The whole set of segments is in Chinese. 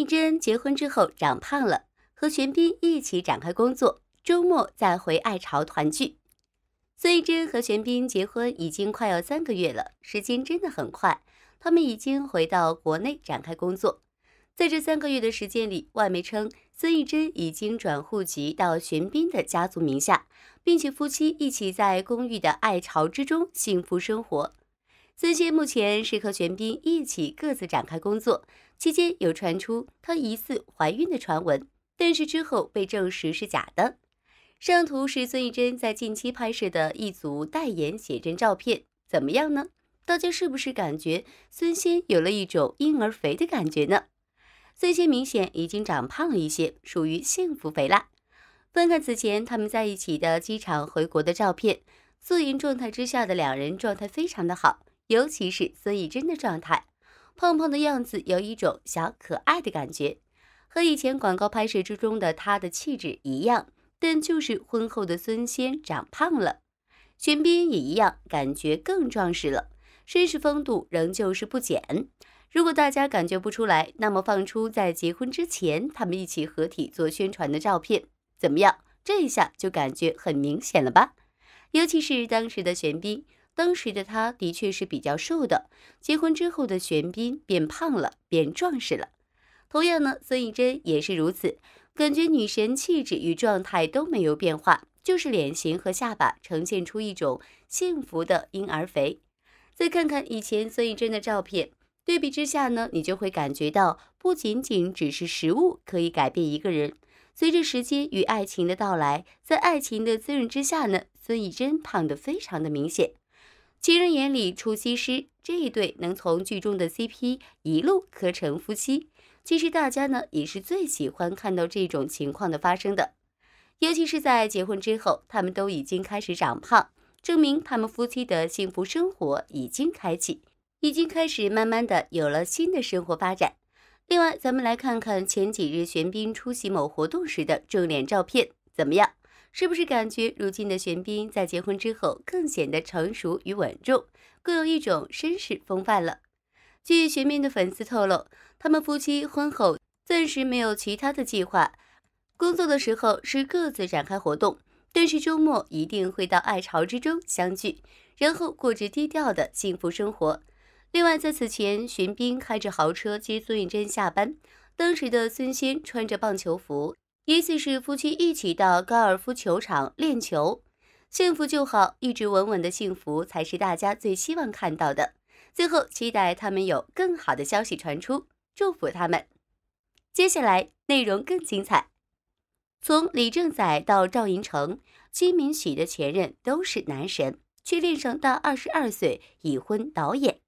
孙艺珍结婚之后长胖了，和玄彬一起展开工作，周末再回爱巢团聚。孙艺珍和玄彬结婚已经快要三个月了，时间真的很快，他们已经回到国内展开工作。在这三个月的时间里，外媒称孙艺珍已经转户籍到玄彬的家族名下，并且夫妻一起在公寓的爱巢之中幸福生活。孙鲜目前是和玄彬一起各自展开工作，期间有传出她疑似怀孕的传闻，但是之后被证实是假的。上图是孙艺珍在近期拍摄的一组代言写真照片，怎么样呢？大家是不是感觉孙鲜有了一种婴儿肥的感觉呢？孙鲜明显已经长胖了一些，属于幸福肥啦。翻看此前他们在一起的机场回国的照片，素颜状态之下的两人状态非常的好。尤其是孙艺珍的状态，胖胖的样子有一种小可爱的感觉，和以前广告拍摄之中的她的气质一样。但就是婚后的孙仙长胖了，玄彬也一样，感觉更壮实了，绅士风度仍旧是不减。如果大家感觉不出来，那么放出在结婚之前他们一起合体做宣传的照片，怎么样？这一下就感觉很明显了吧？尤其是当时的玄彬。当时的她的确是比较瘦的，结婚之后的玄彬变胖了，变壮实了。同样呢，孙艺珍也是如此，感觉女神气质与状态都没有变化，就是脸型和下巴呈现出一种幸福的婴儿肥。再看看以前孙艺珍的照片，对比之下呢，你就会感觉到不仅仅只是食物可以改变一个人。随着时间与爱情的到来，在爱情的滋润之下呢，孙艺珍胖得非常的明显。情人眼里出西施，这一对能从剧中的 CP 一路磕成夫妻，其实大家呢也是最喜欢看到这种情况的发生的。尤其是在结婚之后，他们都已经开始长胖，证明他们夫妻的幸福生活已经开启，已经开始慢慢的有了新的生活发展。另外，咱们来看看前几日玄彬出席某活动时的正脸照片，怎么样？是不是感觉如今的玄彬在结婚之后更显得成熟与稳重，更有一种绅士风范了？据玄彬的粉丝透露，他们夫妻婚后暂时没有其他的计划，工作的时候是各自展开活动，但是周末一定会到爱巢之中相聚，然后过着低调的幸福生活。另外，在此前，玄彬开着豪车接孙艺珍下班，当时的孙兴穿着棒球服。一次是夫妻一起到高尔夫球场练球，幸福就好，一直稳稳的幸福才是大家最希望看到的。最后期待他们有更好的消息传出，祝福他们。接下来内容更精彩。从李正载到赵寅成，金敏喜的前任都是男神，却恋上到二十二岁已婚导演。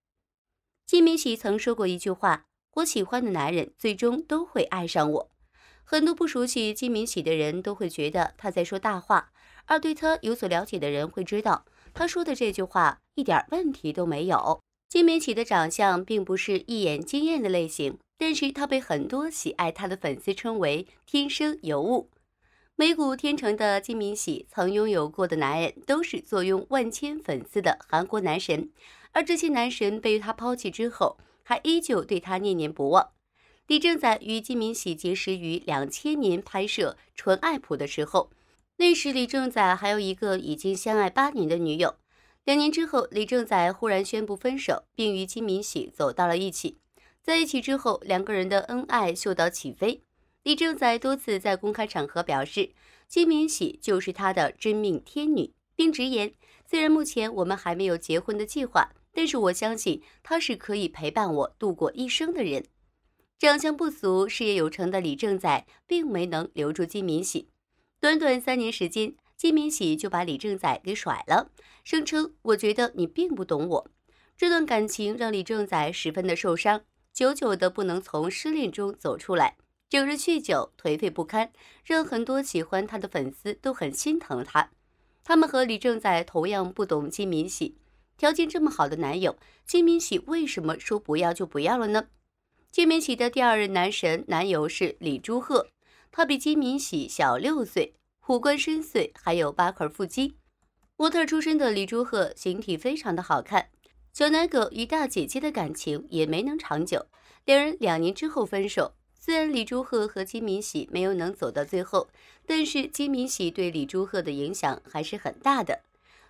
金敏喜曾说过一句话：“我喜欢的男人最终都会爱上我。”很多不熟悉金敏喜的人都会觉得他在说大话，而对他有所了解的人会知道，他说的这句话一点问题都没有。金敏喜的长相并不是一眼惊艳的类型，但是他被很多喜爱他的粉丝称为天生尤物。美股天成的金敏喜曾拥有过的男人都是坐拥万千粉丝的韩国男神，而这些男神被他抛弃之后，还依旧对他念念不忘。李正在与金敏喜结识于两千年拍摄《纯爱谱》的时候，那时李正宰还有一个已经相爱八年的女友。两年之后，李正宰忽然宣布分手，并与金敏喜走到了一起。在一起之后，两个人的恩爱秀到起飞。李正宰多次在公开场合表示，金敏喜就是他的真命天女，并直言：“虽然目前我们还没有结婚的计划，但是我相信她是可以陪伴我度过一生的人。”长相不俗、事业有成的李正宰并没能留住金敏喜。短短三年时间，金敏喜就把李正宰给甩了，声称“我觉得你并不懂我”。这段感情让李正宰十分的受伤，久久的不能从失恋中走出来，整日酗酒、颓废不堪，让很多喜欢他的粉丝都很心疼他。他们和李正宰同样不懂金敏喜，条件这么好的男友，金敏喜为什么说不要就不要了呢？金敏喜的第二任男神男友是李朱赫，他比金敏喜小六岁，五官深邃，还有八块腹肌。模特出身的李朱赫形体非常的好看。小奶狗与大姐姐的感情也没能长久，两人两年之后分手。虽然李朱赫和金敏喜没有能走到最后，但是金敏喜对李朱赫的影响还是很大的。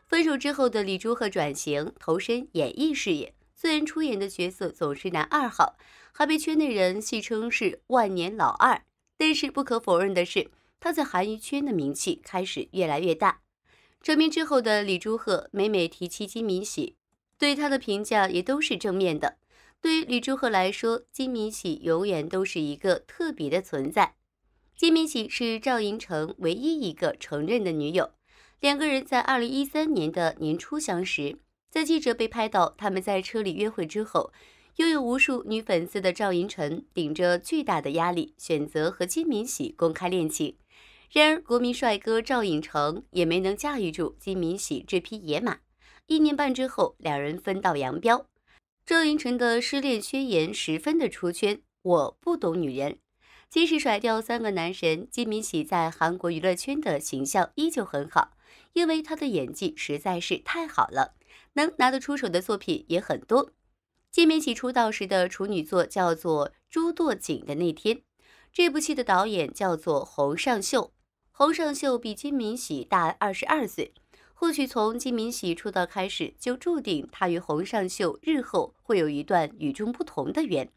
分手之后的李朱赫转型投身演艺事业。虽然出演的角色总是男二号，还被圈内人戏称是“万年老二”，但是不可否认的是，他在韩娱圈的名气开始越来越大。成名之后的李朱赫每每提起金敏喜，对他的评价也都是正面的。对于李朱赫来说，金敏喜永远都是一个特别的存在。金敏喜是赵寅成唯一一个承认的女友，两个人在二零一三年的年初相识。在记者被拍到他们在车里约会之后，拥有无数女粉丝的赵寅成顶着巨大的压力，选择和金敏喜公开恋情。然而，国民帅哥赵寅成也没能驾驭住金敏喜这匹野马。一年半之后，两人分道扬镳。赵寅成的失恋宣言十分的出圈，我不懂女人。即使甩掉三个男神，金敏喜在韩国娱乐圈的形象依旧很好，因为他的演技实在是太好了。能拿得出手的作品也很多。金敏喜出道时的处女作叫做《朱堕井的那天》，这部戏的导演叫做洪尚秀。洪尚秀比金敏喜大二十二岁，或许从金敏喜出道开始就注定他与洪尚秀日后会有一段与众不同的缘。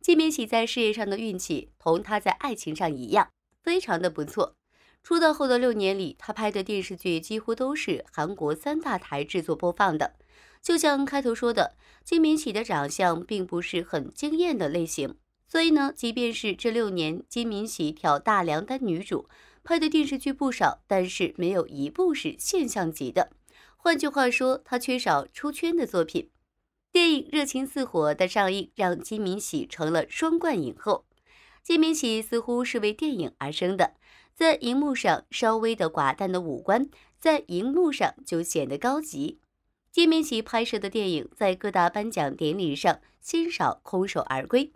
金敏喜在事业上的运气同他在爱情上一样，非常的不错。出道后的六年里，他拍的电视剧几乎都是韩国三大台制作播放的。就像开头说的，金敏喜的长相并不是很惊艳的类型，所以呢，即便是这六年金敏喜挑大梁当女主拍的电视剧不少，但是没有一部是现象级的。换句话说，她缺少出圈的作品。电影《热情似火》的上映让金敏喜成了双冠影后，金敏喜似乎是为电影而生的。在荧幕上稍微的寡淡的五官，在荧幕上就显得高级。金敏喜拍摄的电影在各大颁奖典礼上鲜少空手而归。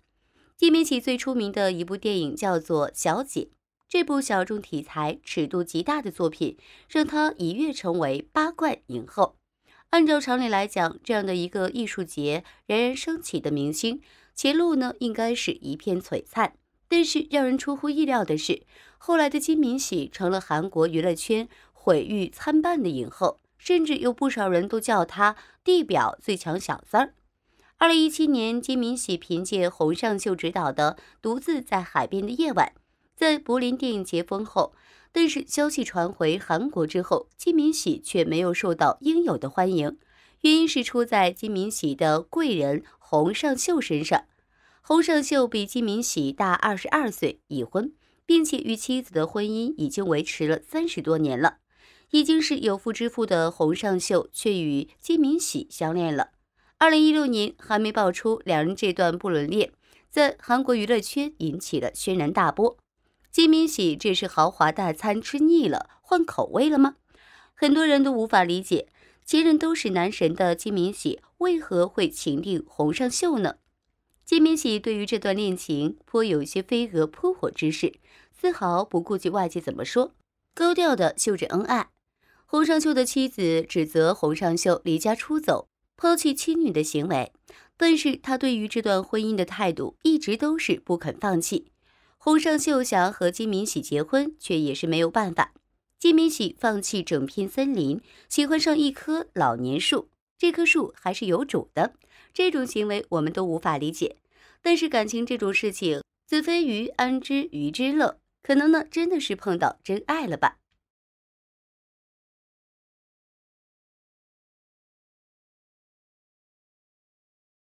金敏喜最出名的一部电影叫做《小姐》，这部小众题材、尺度极大的作品，让她一跃成为八冠影后。按照常理来讲，这样的一个艺术节冉冉升起的明星，前路呢应该是一片璀璨。但是让人出乎意料的是，后来的金敏喜成了韩国娱乐圈毁誉参半的影后，甚至有不少人都叫她“地表最强小三儿”。二零一七年，金敏喜凭借洪尚秀执导的《独自在海边的夜晚》在柏林电影节封后，但是消息传回韩国之后，金敏喜却没有受到应有的欢迎，原因是出在金敏喜的贵人洪尚秀身上。洪尚秀比金敏喜大二十二岁，已婚，并且与妻子的婚姻已经维持了三十多年了，已经是有夫之妇的洪尚秀，却与金敏喜相恋了。二零一六年还没爆出两人这段不伦恋，在韩国娱乐圈引起了轩然大波。金敏喜这是豪华大餐吃腻了，换口味了吗？很多人都无法理解，前任都是男神的金敏喜，为何会情定洪尚秀呢？金敏喜对于这段恋情颇有一些飞蛾扑火之势，丝毫不顾及外界怎么说，高调的秀着恩爱。洪尚秀的妻子指责洪尚秀离家出走、抛弃妻女的行为，但是他对于这段婚姻的态度一直都是不肯放弃。洪尚秀想和金敏喜结婚，却也是没有办法。金敏喜放弃整片森林，喜欢上一棵老年树。这棵树还是有主的，这种行为我们都无法理解。但是感情这种事情，子非鱼安知鱼之乐？可能呢，真的是碰到真爱了吧。